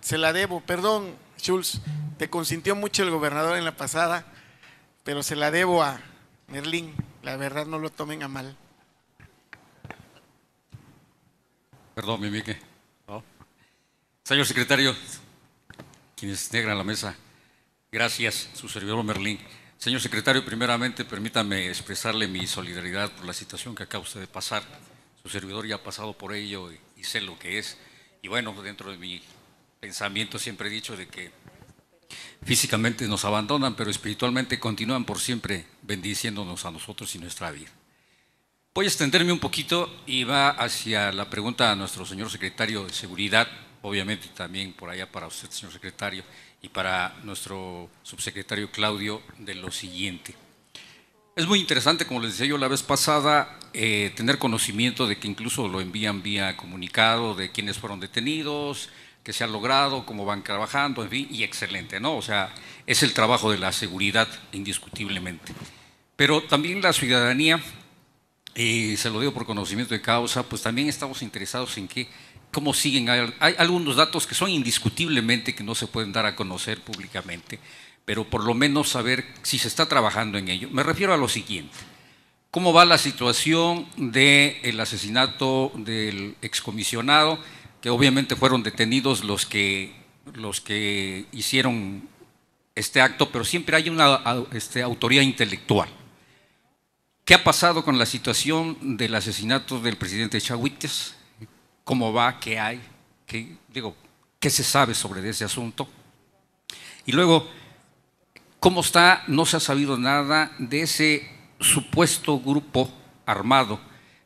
se la debo. Perdón, Schultz, te consintió mucho el gobernador en la pasada, pero se la debo a Merlín. La verdad, no lo tomen a mal. Perdón, mi Mique. Señor secretario, quienes negran la mesa, gracias, su servidor Merlín. Señor secretario, primeramente permítame expresarle mi solidaridad por la situación que acaba usted de pasar. Su servidor ya ha pasado por ello y, y sé lo que es. Y bueno, dentro de mi pensamiento siempre dicho de que físicamente nos abandonan, pero espiritualmente continúan por siempre bendiciéndonos a nosotros y nuestra vida. Voy a extenderme un poquito y va hacia la pregunta a nuestro señor secretario de Seguridad, obviamente también por allá para usted, señor secretario, y para nuestro subsecretario Claudio de lo siguiente. Es muy interesante, como les decía yo la vez pasada, eh, tener conocimiento de que incluso lo envían vía comunicado de quienes fueron detenidos, que se ha logrado, cómo van trabajando, en fin, y excelente, ¿no? O sea, es el trabajo de la seguridad, indiscutiblemente. Pero también la ciudadanía, eh, se lo digo por conocimiento de causa, pues también estamos interesados en que cómo siguen. Hay algunos datos que son indiscutiblemente que no se pueden dar a conocer públicamente, pero por lo menos saber si se está trabajando en ello. Me refiero a lo siguiente. ¿Cómo va la situación del asesinato del excomisionado? que obviamente fueron detenidos los que, los que hicieron este acto, pero siempre hay una este, autoría intelectual. ¿Qué ha pasado con la situación del asesinato del presidente Chahuites? ¿Cómo va? ¿Qué hay? digo, ¿qué se sabe sobre ese asunto? Y luego, ¿cómo está? No se ha sabido nada de ese supuesto grupo armado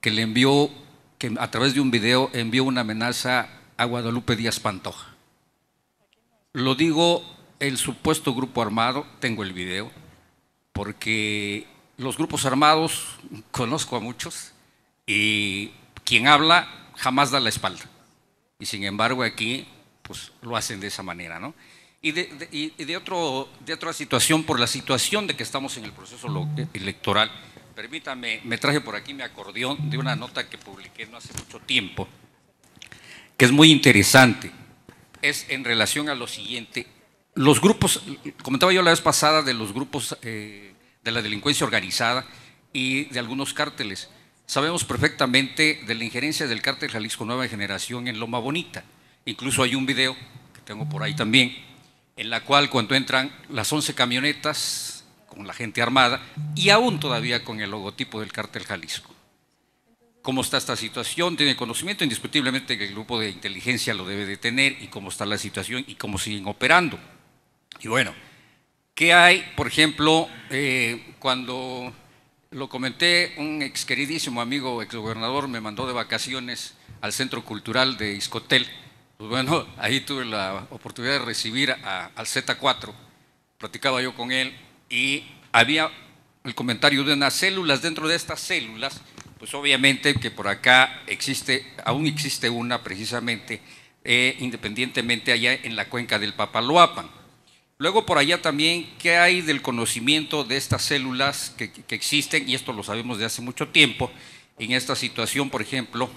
que le envió que a través de un video envió una amenaza a Guadalupe Díaz Pantoja. Lo digo el supuesto grupo armado, tengo el video, porque los grupos armados conozco a muchos y quien habla jamás da la espalda. Y sin embargo aquí pues lo hacen de esa manera, ¿no? Y de, otro, de otra situación, por la situación de que estamos en el proceso electoral, Permítame, me traje por aquí mi acordeón de una nota que publiqué no hace mucho tiempo, que es muy interesante. Es en relación a lo siguiente. Los grupos, comentaba yo la vez pasada de los grupos eh, de la delincuencia organizada y de algunos cárteles. Sabemos perfectamente de la injerencia del cártel Jalisco Nueva Generación en Loma Bonita. Incluso hay un video que tengo por ahí también, en la cual cuando entran las 11 camionetas con la gente armada y aún todavía con el logotipo del cártel Jalisco. ¿Cómo está esta situación? ¿Tiene conocimiento? Indiscutiblemente que el grupo de inteligencia lo debe detener y cómo está la situación y cómo siguen operando. Y bueno, ¿qué hay, por ejemplo, eh, cuando lo comenté, un ex queridísimo amigo ex exgobernador me mandó de vacaciones al Centro Cultural de Iscotel. Pues bueno, ahí tuve la oportunidad de recibir al Z4. Platicaba yo con él y había el comentario de unas células, dentro de estas células, pues obviamente que por acá existe, aún existe una precisamente, eh, independientemente allá en la cuenca del Papaloapan. Luego por allá también, ¿qué hay del conocimiento de estas células que, existen? Y esto lo sabemos de hace mucho tiempo, en esta situación, por ejemplo,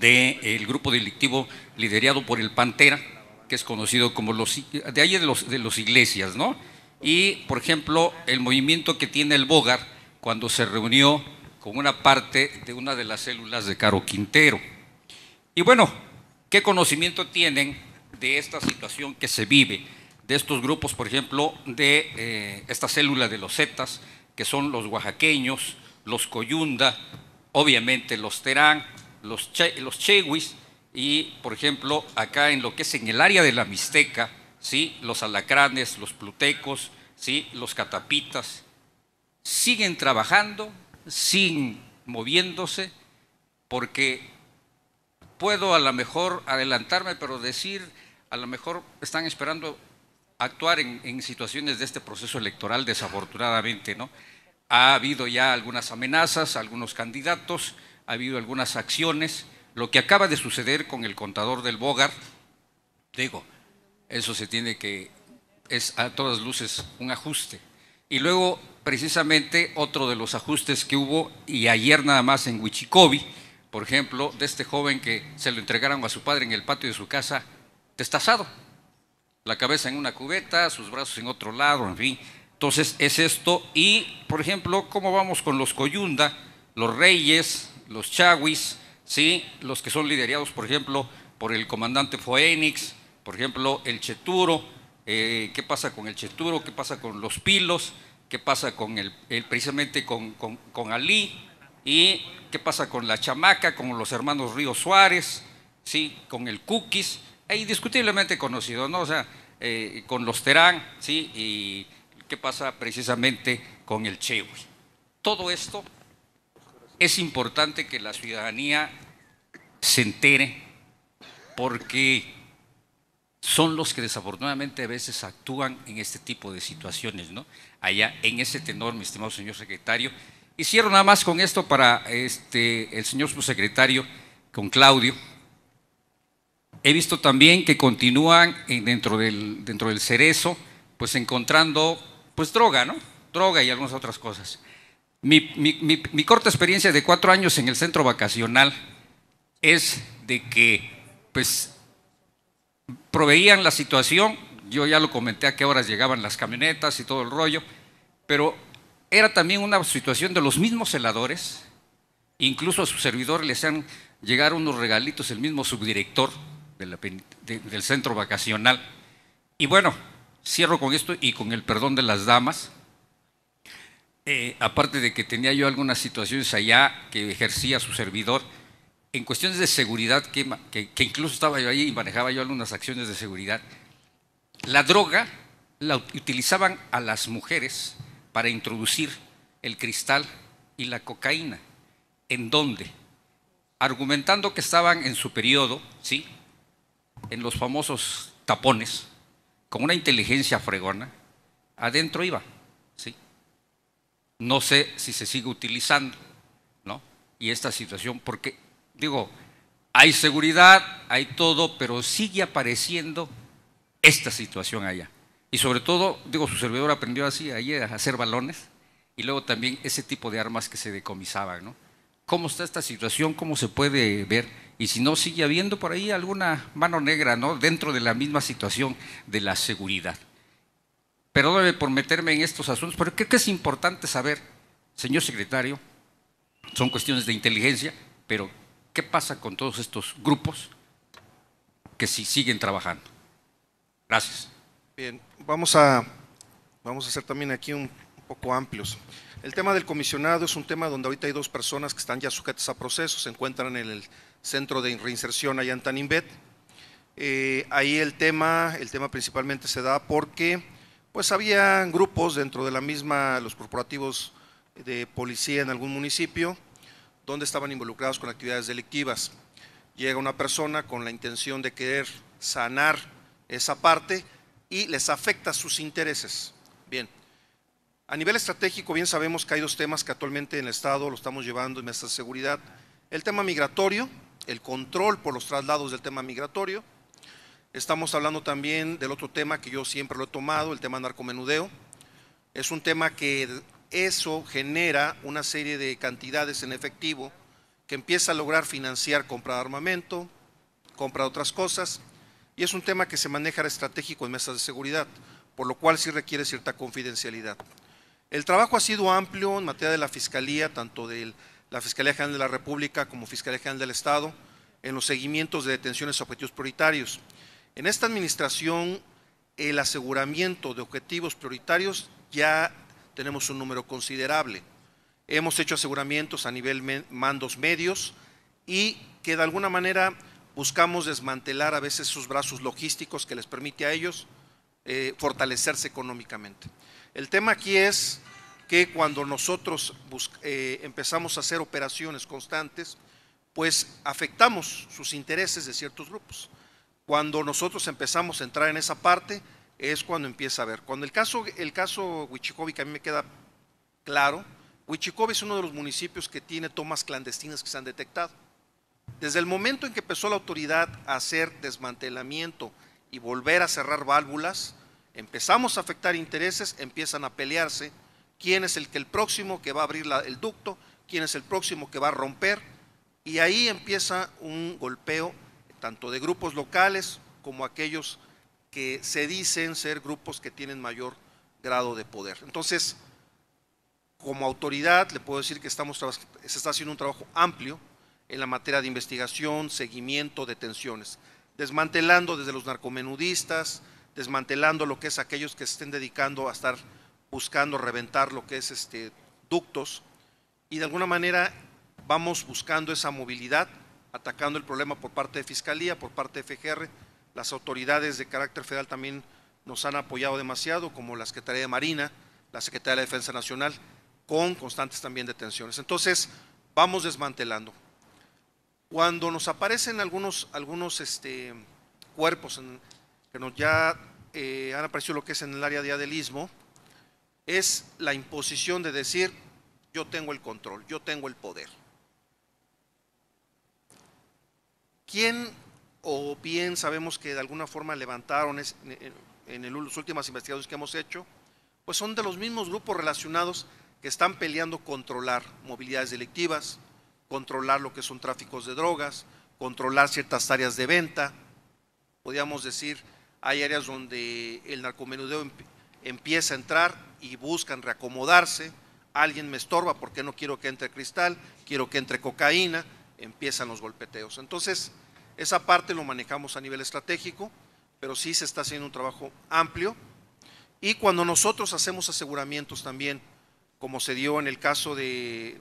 del el grupo delictivo liderado por el Pantera, que es conocido como los, de ahí de los, de los iglesias, ¿no? y, por ejemplo, el movimiento que tiene el Bogar cuando se reunió con una parte de una de las células de Caro Quintero. Y bueno, ¿qué conocimiento tienen de esta situación que se vive? De estos grupos, por ejemplo, de eh, esta célula de los Zetas, que son los oaxaqueños, los coyunda, obviamente los terán, los, che, los chewis, y por ejemplo, acá en lo que es en el área de la Mixteca, ¿sí? los alacranes, los plutecos, ¿sí? los catapitas, siguen trabajando, sin moviéndose, porque puedo a lo mejor adelantarme, pero decir, a lo mejor están esperando actuar en, en, situaciones de este proceso electoral, desafortunadamente, ¿no? Ha habido ya algunas amenazas, algunos candidatos, ha habido algunas acciones. Lo que acaba de suceder con el contador del Bogar, digo, eso se tiene que, es a todas luces un ajuste. Y luego, precisamente, otro de los ajustes que hubo, y ayer nada más en Huichicobi, por ejemplo, de este joven que se lo entregaron a su padre en el patio de su casa, destazado. La cabeza en una cubeta, sus brazos en otro lado, en fin. Entonces, es esto. Y, por ejemplo, ¿cómo vamos con los coyunda, los reyes, los chawis, ¿sí? los que son liderados, por ejemplo, por el comandante Foenix, por ejemplo, el cheturo, eh, ¿qué pasa con el cheturo? ¿Qué pasa con los pilos? ¿Qué pasa con el, precisamente con, con, con, Ali? ¿Y qué pasa con la chamaca, con los hermanos Río Suárez? ¿Sí? Con el cookies, e indiscutiblemente conocido, ¿no? O sea, eh, con los Terán, ¿sí? Y qué pasa precisamente con el Chewi. Todo esto es importante que la ciudadanía se entere porque son los que desafortunadamente a veces actúan en este tipo de situaciones, ¿no? Allá en ese tenor, mi estimado señor secretario. Y cierro nada más con esto para este, el señor subsecretario, con Claudio. He visto también que continúan dentro, del, dentro del cerezo, pues encontrando, pues droga, ¿no? Droga y algunas otras cosas. Mi, mi corta experiencia de cuatro años en el centro vacacional es de que, pues proveían la situación, yo ya lo comenté a qué horas llegaban las camionetas y todo el rollo, pero era también una situación de los mismos celadores, incluso a su servidor les han llegar unos regalitos, el mismo subdirector del centro vacacional. Y bueno, cierro con esto y con el perdón de las damas. Eh, aparte de que tenía yo algunas situaciones allá que ejercía su servidor, en cuestiones de seguridad, que, incluso estaba yo ahí y manejaba yo algunas acciones de seguridad, la droga la utilizaban a las mujeres para introducir el cristal y la cocaína. ¿En dónde? Argumentando que estaban en su periodo, ¿sí? En los famosos tapones, con una inteligencia fregona, adentro iba, ¿sí? No sé si se sigue utilizando, ¿no? Y esta situación, porque Digo, hay seguridad, hay todo, pero sigue apareciendo esta situación allá. Y sobre todo, digo, su servidor aprendió así a hacer balones y luego también ese tipo de armas que se decomisaban, ¿no? ¿Cómo está esta situación? ¿Cómo se puede ver? Y si no, sigue habiendo por ahí alguna mano negra, ¿no? Dentro de la misma situación de la seguridad. Perdóneme por meterme en estos asuntos, pero creo que es importante saber, señor secretario, son cuestiones de inteligencia, pero ¿Qué pasa con todos estos grupos que si siguen trabajando? Gracias. Bien, vamos a, vamos a hacer también aquí un, poco amplios. El tema del comisionado es un tema donde ahorita hay dos personas que están ya sujetas a procesos, se encuentran en el centro de reinserción allá en Tanimbet. Eh, ahí el tema, el tema principalmente se da porque pues había grupos dentro de la misma, los corporativos de policía en algún municipio, donde estaban involucrados con actividades delictivas. Llega una persona con la intención de querer sanar esa parte y les afecta sus intereses. Bien, a nivel estratégico bien sabemos que hay dos temas que actualmente en el Estado lo estamos llevando en nuestra seguridad. El tema migratorio, el control por los traslados del tema migratorio. Estamos hablando también del otro tema que yo siempre lo he tomado, el tema narcomenudeo. Es un tema que eso genera una serie de cantidades en efectivo que empieza a lograr financiar compra de armamento, compra de otras cosas, y es un tema que se maneja estratégico en mesas de seguridad, por lo cual sí requiere cierta confidencialidad. El trabajo ha sido amplio en materia de la Fiscalía, tanto de la Fiscalía General de la República como Fiscalía General del Estado, en los seguimientos de detenciones a objetivos prioritarios. En esta administración, el aseguramiento de objetivos prioritarios ya tenemos un número considerable. Hemos hecho aseguramientos a nivel mandos medios y que de alguna manera buscamos desmantelar a veces sus brazos logísticos que les permite a ellos eh, fortalecerse económicamente. El tema aquí es que cuando nosotros eh, empezamos a hacer operaciones constantes, pues afectamos sus intereses de ciertos grupos. Cuando nosotros empezamos a entrar en esa parte, es cuando empieza a ver. Cuando el caso, el a mí me queda claro, Huichicobi es uno de los municipios que tiene tomas clandestinas que se han detectado. Desde el momento en que empezó la autoridad a hacer desmantelamiento y volver a cerrar válvulas, empezamos a afectar intereses, empiezan a pelearse quién es el que el próximo que va a abrir el ducto, quién es el próximo que va a romper, y ahí empieza un golpeo tanto de grupos locales como aquellos que se dicen ser grupos que tienen mayor grado de poder. Entonces, como autoridad, le puedo decir que estamos, se está haciendo un trabajo amplio en la materia de investigación, seguimiento, detenciones, desmantelando desde los narcomenudistas, desmantelando lo que es aquellos que se estén dedicando a estar buscando reventar lo que es este ductos y de alguna manera vamos buscando esa movilidad, atacando el problema por parte de Fiscalía, por parte de FGR, las autoridades de carácter federal también nos han apoyado demasiado, como la Secretaría de Marina, la Secretaría de Defensa Nacional, con constantes también detenciones. Entonces, vamos desmantelando. Cuando nos aparecen algunos, algunos este, cuerpos que nos ya eh, han aparecido lo que es en el área de adelismo, es la imposición de decir, yo tengo el control, yo tengo el poder. ¿Quién o bien sabemos que de alguna forma levantaron en, en las últimas investigaciones que hemos hecho, pues son de los mismos grupos relacionados que están peleando controlar movilidades delictivas, controlar lo que son tráficos de drogas, controlar ciertas áreas de venta. Podríamos decir, hay áreas donde el narcomenudeo empieza a entrar y buscan reacomodarse. Alguien me estorba porque no quiero que entre cristal, quiero que entre cocaína, empiezan los golpeteos. Entonces, esa parte lo manejamos a nivel estratégico, pero sí se está haciendo un trabajo amplio. Y cuando nosotros hacemos aseguramientos también, como se dio en el caso de,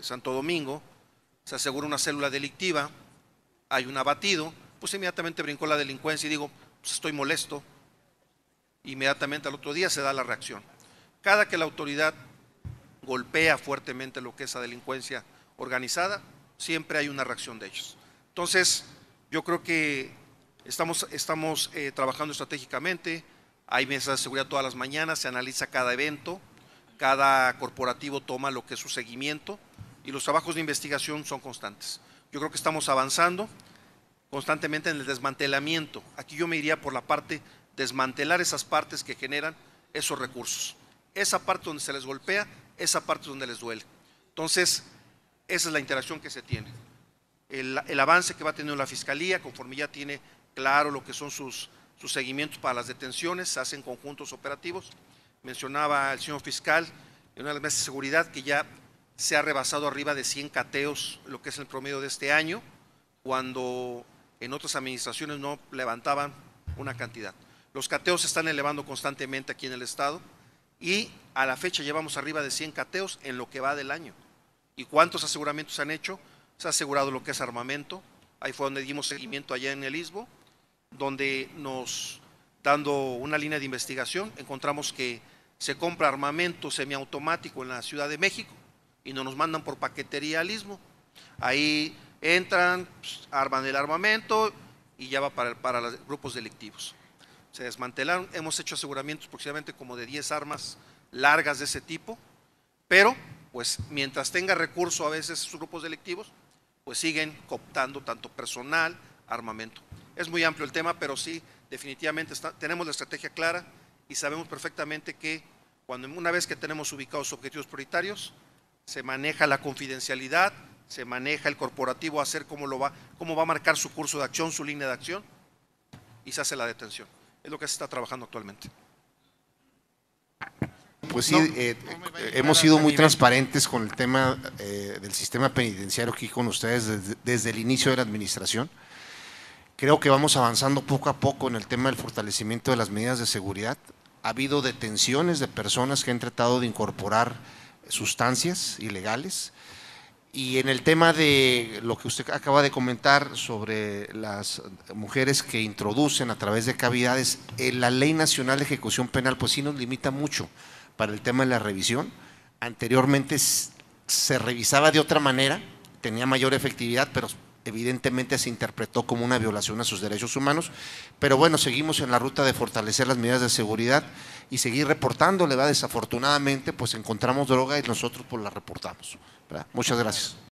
Santo Domingo, se asegura una célula delictiva, hay un abatido, pues inmediatamente brincó la delincuencia y digo, pues estoy molesto. Inmediatamente al otro día se da la reacción. Cada que la autoridad golpea fuertemente lo que es la delincuencia organizada, siempre hay una reacción de ellos. Entonces, yo creo que estamos, estamos eh, trabajando estratégicamente, hay mesas de seguridad todas las mañanas, se analiza cada evento, cada corporativo toma lo que es su seguimiento y los trabajos de investigación son constantes. Yo creo que estamos avanzando constantemente en el desmantelamiento. Aquí yo me iría por la parte desmantelar esas partes que generan esos recursos. Esa parte donde se les golpea, esa parte donde les duele. Entonces, esa es la interacción que se tiene el, avance que va teniendo la Fiscalía, conforme ya tiene claro lo que son sus, seguimientos para las detenciones, se hacen conjuntos operativos. Mencionaba el señor fiscal en una de las mesas de seguridad que ya se ha rebasado arriba de 100 cateos, lo que es el promedio de este año, cuando en otras administraciones no levantaban una cantidad. Los cateos se están elevando constantemente aquí en el Estado y a la fecha llevamos arriba de 100 cateos en lo que va del año. ¿Y cuántos aseguramientos se han hecho? se ha asegurado lo que es armamento. Ahí fue donde dimos seguimiento allá en el ISBO, donde nos, dando una línea de investigación, encontramos que se compra armamento semiautomático en la Ciudad de México y no nos mandan por paquetería al ISBO. Ahí entran, pues, arman el armamento y ya va para, para los grupos delictivos. Se desmantelaron, hemos hecho aseguramientos aproximadamente como de 10 armas largas de ese tipo, pero pues mientras tenga recurso a veces sus grupos delictivos, pues siguen cooptando tanto personal, armamento. Es muy amplio el tema, pero sí, definitivamente tenemos la estrategia clara y sabemos perfectamente que cuando una vez que tenemos ubicados objetivos prioritarios, se maneja la confidencialidad, se maneja el corporativo a hacer cómo, lo cómo va a marcar su curso de acción, su línea de acción, y se hace la detención. Es lo que se está trabajando actualmente pues sí, eh, eh, hemos sido muy transparentes con el tema eh, del sistema penitenciario aquí con ustedes desde, el inicio de la administración. Creo que vamos avanzando poco a poco en el tema del fortalecimiento de las medidas de seguridad. Ha habido detenciones de personas que han tratado de incorporar sustancias ilegales. Y en el tema de lo que usted acaba de comentar sobre las mujeres que introducen a través de cavidades, la Ley Nacional de Ejecución Penal, pues sí nos limita mucho para el tema de la revisión. Anteriormente se revisaba de otra manera, tenía mayor efectividad, pero evidentemente se interpretó como una violación a sus derechos humanos. Pero bueno, seguimos en la ruta de fortalecer las medidas de seguridad y seguir reportando, va Desafortunadamente, pues encontramos droga y nosotros pues la reportamos. Muchas gracias.